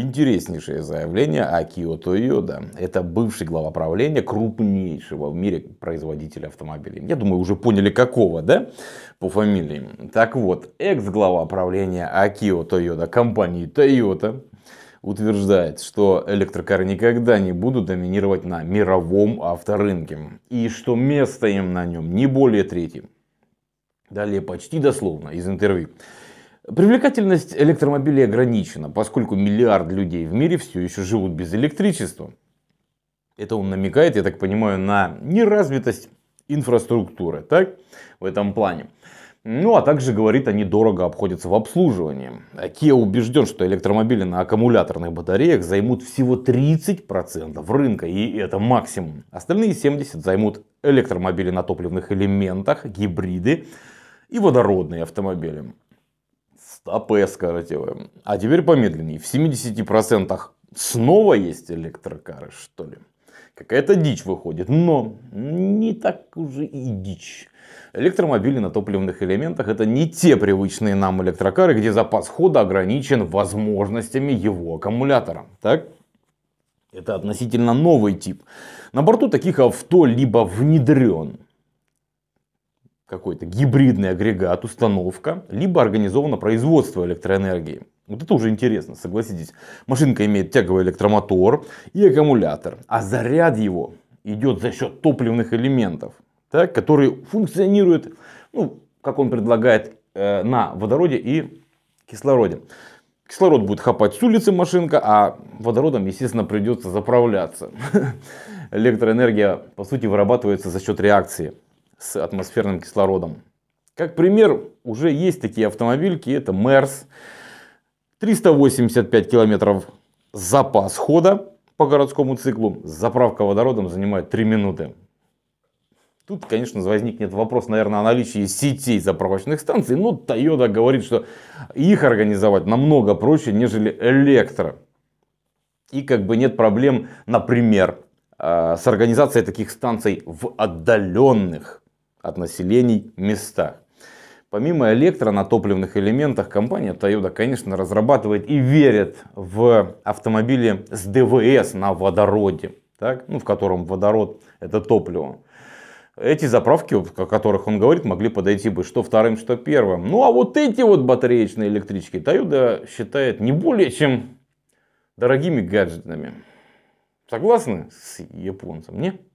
Интереснейшее заявление Акио Тойода. Это бывший глава правления крупнейшего в мире производителя автомобилей. Я думаю, уже поняли какого, да? По фамилии. Так вот, экс-глава правления Акио Тойода компании Toyota утверждает, что электрокары никогда не будут доминировать на мировом авторынке. И что место им на нем не более третьим. Далее почти дословно из интервью. Привлекательность электромобилей ограничена, поскольку миллиард людей в мире все еще живут без электричества. Это он намекает, я так понимаю, на неразвитость инфраструктуры, так, в этом плане. Ну, а также говорит, они дорого обходятся в обслуживании. Kia а убежден, что электромобили на аккумуляторных батареях займут всего 30% рынка, и это максимум. Остальные 70% займут электромобили на топливных элементах, гибриды и водородные автомобили стопы скоротилы. А теперь помедленнее. В 70% снова есть электрокары, что ли? Какая-то дичь выходит, но не так уже и дичь. Электромобили на топливных элементах это не те привычные нам электрокары, где запас хода ограничен возможностями его аккумулятора. Так? Это относительно новый тип. На борту таких авто либо внедрен какой-то гибридный агрегат, установка, либо организовано производство электроэнергии. Вот это уже интересно, согласитесь. Машинка имеет тяговый электромотор и аккумулятор, а заряд его идет за счет топливных элементов, так, которые функционируют, ну, как он предлагает, э, на водороде и кислороде. Кислород будет хапать с улицы машинка, а водородом, естественно, придется заправляться. Электроэнергия, по сути, вырабатывается за счет реакции с атмосферным кислородом. Как пример, уже есть такие автомобильки, это Мерс, 385 километров запас хода по городскому циклу, заправка водородом занимает 3 минуты. Тут, конечно, возникнет вопрос, наверное, о наличии сетей заправочных станций, но ну, Toyota говорит, что их организовать намного проще, нежели электро. И как бы нет проблем, например, а, с организацией таких станций в отдаленных от населений места. Помимо электро на топливных элементах, компания Toyota, конечно, разрабатывает и верит в автомобили с ДВС на водороде, так? Ну, в котором водород – это топливо. Эти заправки, о которых он говорит, могли подойти бы что вторым, что первым. Ну а вот эти вот батареечные электрички Toyota считает не более чем дорогими гаджетами. Согласны с японцем, не?